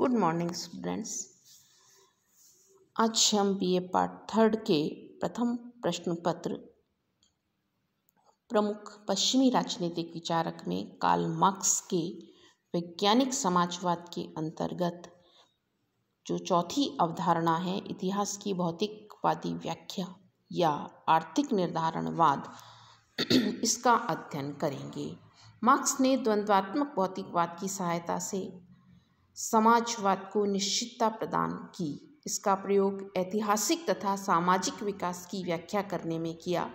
good morning students आज हम BA part third के प्रथम प्रश्न पत्र प्रमुख पश्चिमी राजनीतिक विचारक में कार्ल मार्क्स के वैज्ञानिक समाजवाद के अंतर्गत जो चौथी अवधारणा है इतिहास की भौतिकवादी व्याख्या या आर्थिक निर्धारणवाद इसका अध्ययन करेंगे मार्क्स ने द्वंद्वात्मक भौतिकवाद की सहायता से समाजवाद को निश्चितता प्रदान की इसका प्रयोग ऐतिहासिक तथा सामाजिक विकास की व्याख्या करने में किया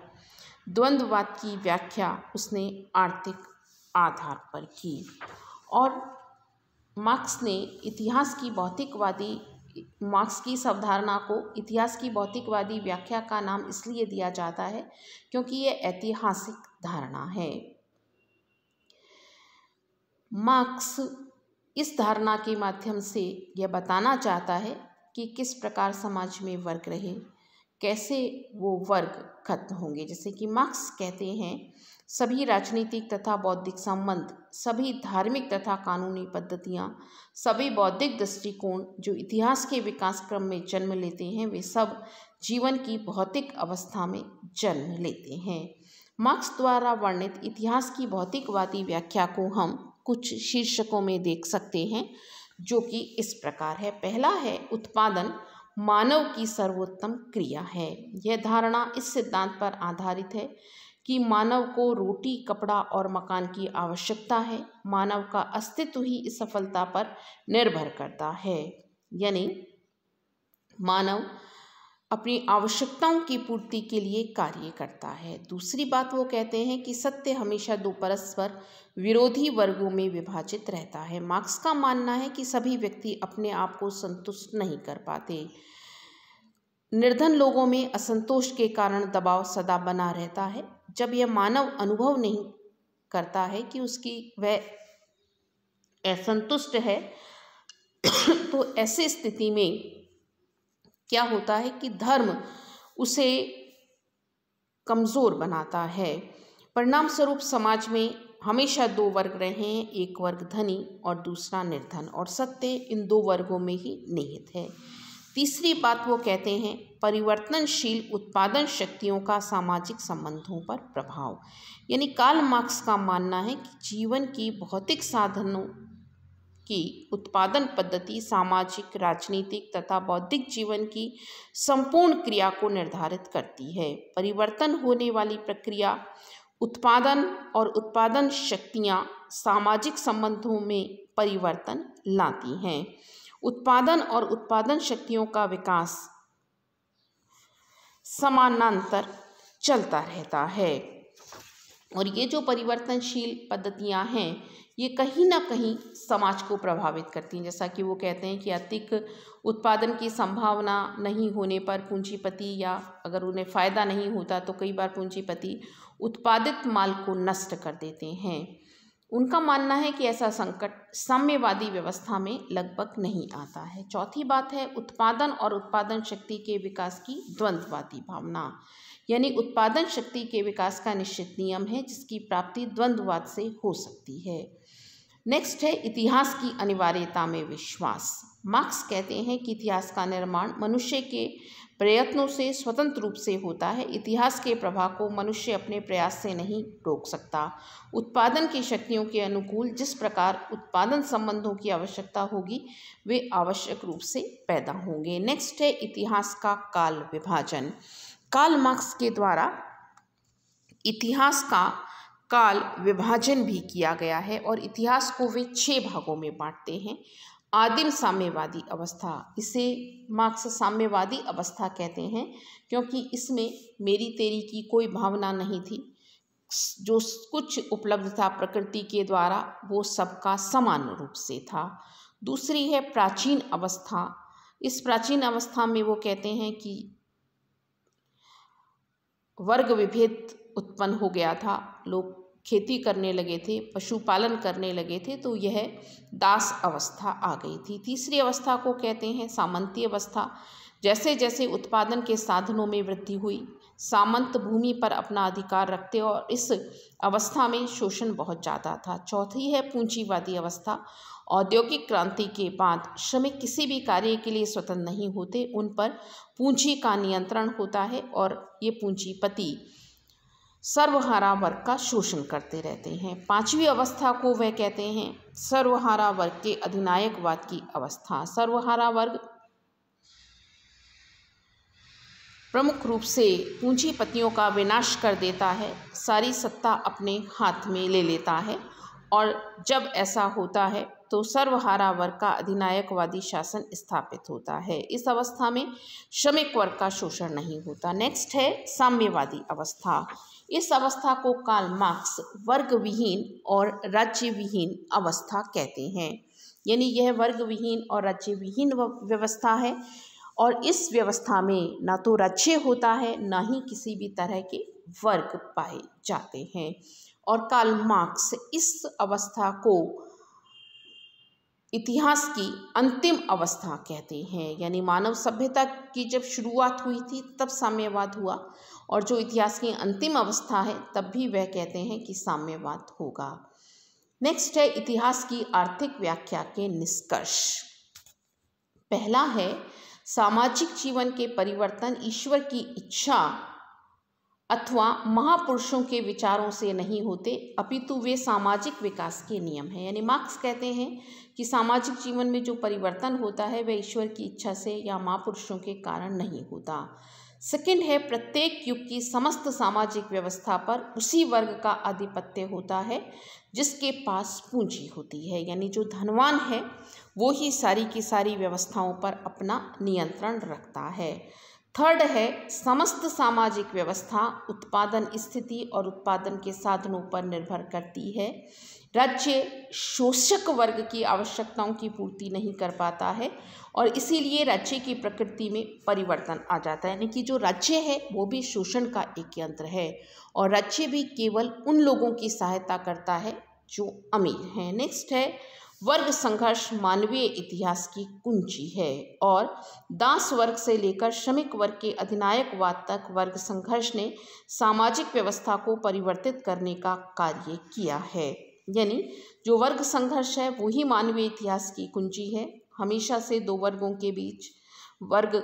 द्वंद्ववाद की व्याख्या उसने आर्थिक आधार पर की और मार्क्स ने इतिहास की भौतिकवादी मार्क्स की इस अवधारणा को इतिहास की भौतिकवादी व्याख्या का नाम इसलिए दिया जाता है क्योंकि ये ऐतिहासिक धारणा है मार्क्स इस धारणा के माध्यम से यह बताना चाहता है कि किस प्रकार समाज में वर्ग रहे कैसे वो वर्ग खत्म होंगे जैसे कि मार्क्स कहते हैं सभी राजनीतिक तथा बौद्धिक संबंध सभी धार्मिक तथा कानूनी पद्धतियाँ सभी बौद्धिक दृष्टिकोण जो इतिहास के विकास क्रम में जन्म लेते हैं वे सब जीवन की भौतिक अवस्था में जन्म लेते हैं मार्क्स द्वारा वर्णित इतिहास की भौतिकवादी व्याख्या को हम कुछ शीर्षकों में देख सकते हैं जो कि इस प्रकार है पहला है उत्पादन मानव की सर्वोत्तम क्रिया है यह धारणा इस सिद्धांत पर आधारित है कि मानव को रोटी कपड़ा और मकान की आवश्यकता है मानव का अस्तित्व ही इस सफलता पर निर्भर करता है यानी मानव अपनी आवश्यकताओं की पूर्ति के लिए कार्य करता है दूसरी बात वो कहते हैं कि सत्य हमेशा दो परस्पर विरोधी वर्गों में विभाजित रहता है मार्क्स का मानना है कि सभी व्यक्ति अपने आप को संतुष्ट नहीं कर पाते निर्धन लोगों में असंतोष के कारण दबाव सदा बना रहता है जब यह मानव अनुभव नहीं करता है कि उसकी वह असंतुष्ट है तो ऐसी स्थिति में क्या होता है कि धर्म उसे कमज़ोर बनाता है परिणाम स्वरूप समाज में हमेशा दो वर्ग रहे हैं एक वर्ग धनी और दूसरा निर्धन और सत्य इन दो वर्गों में ही निहित है तीसरी बात वो कहते हैं परिवर्तनशील उत्पादन शक्तियों का सामाजिक संबंधों पर प्रभाव यानी काल मार्क्स का मानना है कि जीवन की भौतिक साधनों की उत्पादन पद्धति सामाजिक राजनीतिक तथा बौद्धिक जीवन की संपूर्ण क्रिया को निर्धारित करती है परिवर्तन होने वाली प्रक्रिया उत्पादन और उत्पादन शक्तियाँ सामाजिक संबंधों में परिवर्तन लाती हैं उत्पादन और उत्पादन शक्तियों का विकास समानांतर चलता रहता है और ये जो परिवर्तनशील पद्धतियाँ हैं ये कहीं ना कहीं समाज को प्रभावित करती हैं जैसा कि वो कहते हैं कि अधिक उत्पादन की संभावना नहीं होने पर पूंजीपति या अगर उन्हें फ़ायदा नहीं होता तो कई बार पूंजीपति उत्पादित माल को नष्ट कर देते हैं उनका मानना है कि ऐसा संकट साम्यवादी व्यवस्था में लगभग नहीं आता है चौथी बात है उत्पादन और उत्पादन शक्ति के विकास की द्वंद्ववादी भावना यानी उत्पादन शक्ति के विकास का निश्चित नियम है जिसकी प्राप्ति द्वंद्ववाद से हो सकती है नेक्स्ट है इतिहास की अनिवार्यता में विश्वास मार्क्स कहते हैं कि इतिहास का निर्माण मनुष्य के प्रयत्नों से स्वतंत्र रूप से होता है इतिहास के प्रभाव को मनुष्य अपने प्रयास से नहीं रोक सकता उत्पादन की शक्तियों के अनुकूल जिस प्रकार उत्पादन संबंधों की आवश्यकता होगी वे आवश्यक रूप से पैदा होंगे नेक्स्ट है इतिहास का काल विभाजन काल मार्क्स के द्वारा इतिहास का काल विभाजन भी किया गया है और इतिहास को वे छः भागों में बांटते हैं आदिम साम्यवादी अवस्था इसे मार्क्स साम्यवादी अवस्था कहते हैं क्योंकि इसमें मेरी तेरी की कोई भावना नहीं थी जो कुछ उपलब्ध था प्रकृति के द्वारा वो सबका समान रूप से था दूसरी है प्राचीन अवस्था इस प्राचीन अवस्था में वो कहते हैं कि वर्ग विभेद उत्पन्न हो गया था लोग खेती करने लगे थे पशुपालन करने लगे थे तो यह दास अवस्था आ गई थी तीसरी अवस्था को कहते हैं सामंती अवस्था जैसे जैसे उत्पादन के साधनों में वृद्धि हुई सामंत भूमि पर अपना अधिकार रखते और इस अवस्था में शोषण बहुत ज़्यादा था चौथी है पूंजीवादी अवस्था औद्योगिक क्रांति के बाद श्रमिक किसी भी कार्य के लिए स्वतंत्र नहीं होते उन पर पूंजी का नियंत्रण होता है और ये पूंजीपति सर्वहारा वर्ग का शोषण करते रहते हैं पांचवी अवस्था को वह कहते हैं सर्वहारा वर्ग के अधिनायकवाद की अवस्था सर्वहारा वर्ग प्रमुख रूप से पूंजीपतियों का विनाश कर देता है सारी सत्ता अपने हाथ में ले लेता है और जब ऐसा होता है तो सर्वहारा वर्ग का अधिनायकवादी शासन स्थापित होता है इस अवस्था में श्रमिक वर्ग का शोषण नहीं होता नेक्स्ट है साम्यवादी अवस्था इस अवस्था को काल मार्क्स वर्ग विहीन और राज्य विहीन अवस्था कहते हैं यानी यह वर्ग विहीन और राज्य विहीन व्यवस्था है और इस व्यवस्था में ना तो राज्य होता है ना ही किसी भी तरह के वर्ग पाए जाते हैं और काल मार्क्स इस अवस्था को इतिहास की अंतिम अवस्था कहते हैं यानी मानव सभ्यता की जब शुरुआत हुई थी तब साम्यवाद हुआ और जो इतिहास की अंतिम अवस्था है तब भी वह कहते हैं कि साम्यवाद होगा नेक्स्ट है इतिहास की आर्थिक व्याख्या के निष्कर्ष पहला है सामाजिक जीवन के परिवर्तन ईश्वर की इच्छा अथवा महापुरुषों के विचारों से नहीं होते अपितु वे सामाजिक विकास के नियम हैं यानी मार्क्स कहते हैं कि सामाजिक जीवन में जो परिवर्तन होता है वह ईश्वर की इच्छा से या महापुरुषों के कारण नहीं होता सेकंड है प्रत्येक युग की समस्त सामाजिक व्यवस्था पर उसी वर्ग का आधिपत्य होता है जिसके पास पूंजी होती है यानी जो धनवान है वो ही सारी की सारी व्यवस्थाओं पर अपना नियंत्रण रखता है थर्ड है समस्त सामाजिक व्यवस्था उत्पादन स्थिति और उत्पादन के साधनों पर निर्भर करती है राज्य शोषक वर्ग की आवश्यकताओं की पूर्ति नहीं कर पाता है और इसीलिए राज्य की प्रकृति में परिवर्तन आ जाता है यानी कि जो राज्य है वो भी शोषण का एक यंत्र है और राज्य भी केवल उन लोगों की सहायता करता है जो अमीर हैं नेक्स्ट है वर्ग संघर्ष मानवीय इतिहास की कुंजी है और दास वर्ग से लेकर श्रमिक वर्ग के अधिनायकवाद तक वर्ग संघर्ष ने सामाजिक व्यवस्था को परिवर्तित करने का कार्य किया है यानी जो वर्ग संघर्ष है वही मानवीय इतिहास की कुंजी है हमेशा से दो वर्गों के बीच वर्ग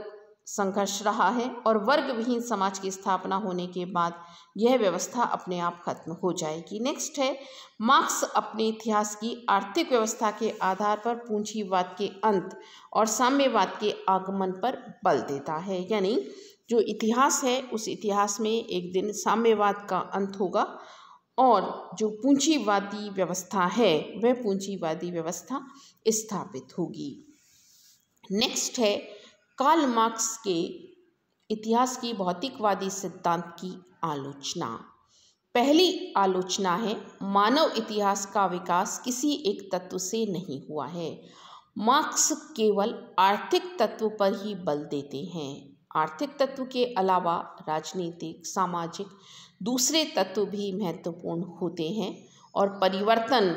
संघर्ष रहा है और वर्ग विहीन समाज की स्थापना होने के बाद यह व्यवस्था अपने आप खत्म हो जाएगी नेक्स्ट है मार्क्स अपने इतिहास की आर्थिक व्यवस्था के आधार पर पूंजीवाद के अंत और साम्यवाद के आगमन पर बल देता है यानी जो इतिहास है उस इतिहास में एक दिन साम्यवाद का अंत होगा और जो पूंजीवादी व्यवस्था है वह पूंजीवादी व्यवस्था स्थापित होगी नेक्स्ट है कार्ल मार्क्स के इतिहास की भौतिकवादी सिद्धांत की आलोचना पहली आलोचना है मानव इतिहास का विकास किसी एक तत्व से नहीं हुआ है मार्क्स केवल आर्थिक तत्व पर ही बल देते हैं आर्थिक तत्व के अलावा राजनीतिक सामाजिक दूसरे तत्व भी महत्वपूर्ण होते हैं और परिवर्तन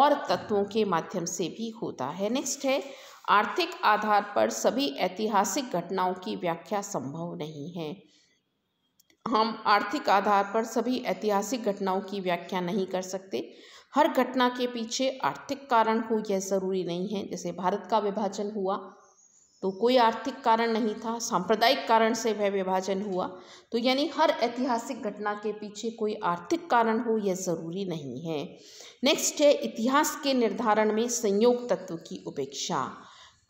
और तत्वों के माध्यम से भी होता है नेक्स्ट है आर्थिक आधार पर सभी ऐतिहासिक घटनाओं की व्याख्या संभव नहीं है हम आर्थिक आधार पर सभी ऐतिहासिक घटनाओं की व्याख्या नहीं कर सकते हर घटना के पीछे आर्थिक कारण हो यह ज़रूरी नहीं है जैसे भारत का विभाजन हुआ तो कोई आर्थिक कारण नहीं था सांप्रदायिक कारण से वह विभाजन हुआ तो यानी हर ऐतिहासिक घटना के पीछे कोई आर्थिक कारण हो यह ज़रूरी नहीं है नेक्स्ट है इतिहास के निर्धारण में संयोग तत्व की उपेक्षा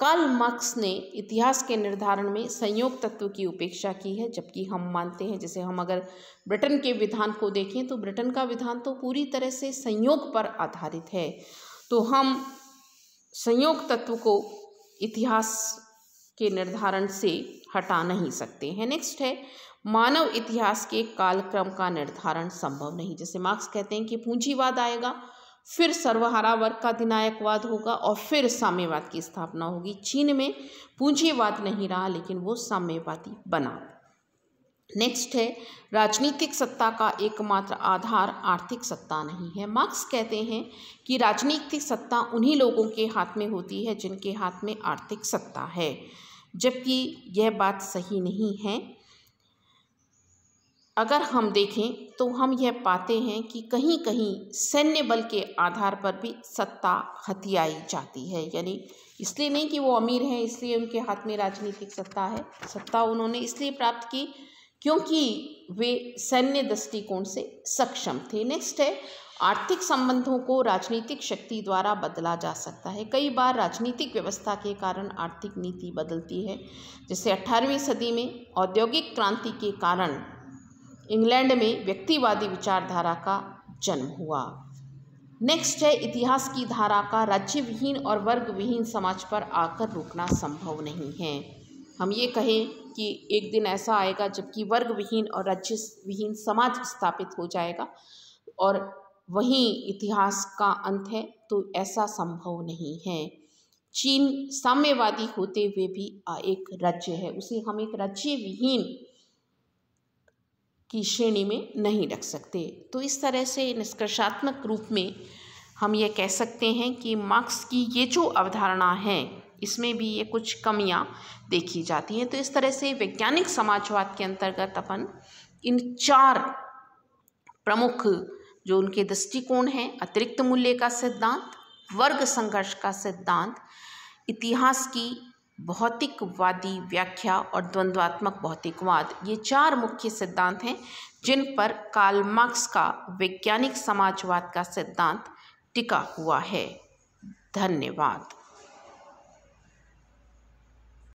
कार्ल मार्क्स ने इतिहास के निर्धारण में संयोग तत्व की उपेक्षा की है जबकि हम मानते हैं जैसे हम अगर ब्रिटेन के विधान को देखें तो ब्रिटेन का विधान तो पूरी तरह से संयोग पर आधारित है तो हम संयोग तत्व को इतिहास के निर्धारण से हटा नहीं सकते हैं नेक्स्ट है मानव इतिहास के कालक्रम का निर्धारण संभव नहीं जैसे मार्क्स कहते हैं कि पूंजीवाद आएगा फिर सर्वहारा वर्ग का अधिनायकवाद होगा और फिर साम्यवाद की स्थापना होगी चीन में पूंजीवाद नहीं रहा लेकिन वो साम्यवादी बना नेक्स्ट है राजनीतिक सत्ता का एकमात्र आधार आर्थिक सत्ता नहीं है मार्क्स कहते हैं कि राजनीतिक सत्ता उन्हीं लोगों के हाथ में होती है जिनके हाथ में आर्थिक सत्ता है जबकि यह बात सही नहीं है अगर हम देखें तो हम यह पाते हैं कि कहीं कहीं सैन्य बल के आधार पर भी सत्ता हथियाई जाती है यानी इसलिए नहीं कि वो अमीर हैं इसलिए उनके हाथ में राजनीतिक सत्ता है सत्ता उन्होंने इसलिए प्राप्त की क्योंकि वे सैन्य दृष्टिकोण से सक्षम थे नेक्स्ट है आर्थिक संबंधों को राजनीतिक शक्ति द्वारा बदला जा सकता है कई बार राजनीतिक व्यवस्था के कारण आर्थिक नीति बदलती है जैसे 18वीं सदी में औद्योगिक क्रांति के कारण इंग्लैंड में व्यक्तिवादी विचारधारा का जन्म हुआ नेक्स्ट है इतिहास की धारा का राज्य विहीन और वर्ग विहीन समाज पर आकर रुकना संभव नहीं है हम ये कहें कि एक दिन ऐसा आएगा जबकि वर्ग विहीन और राज्य विहीन समाज स्थापित हो जाएगा और वहीं इतिहास का अंत है तो ऐसा संभव नहीं है चीन साम्यवादी होते हुए भी एक राज्य है उसे हम एक राज्य विहीन की श्रेणी में नहीं रख सकते तो इस तरह से निष्कर्षात्मक रूप में हम ये कह सकते हैं कि मार्क्स की ये जो अवधारणा है इसमें भी ये कुछ कमियां देखी जाती हैं तो इस तरह से वैज्ञानिक समाजवाद के अंतर्गत अपन इन चार प्रमुख जो उनके दृष्टिकोण हैं अतिरिक्त मूल्य का सिद्धांत वर्ग संघर्ष का सिद्धांत इतिहास की भौतिकवादी व्याख्या और द्वंद्वात्मक भौतिकवाद ये चार मुख्य सिद्धांत हैं जिन पर काल मार्क्स का वैज्ञानिक समाजवाद का सिद्धांत टिका हुआ है धन्यवाद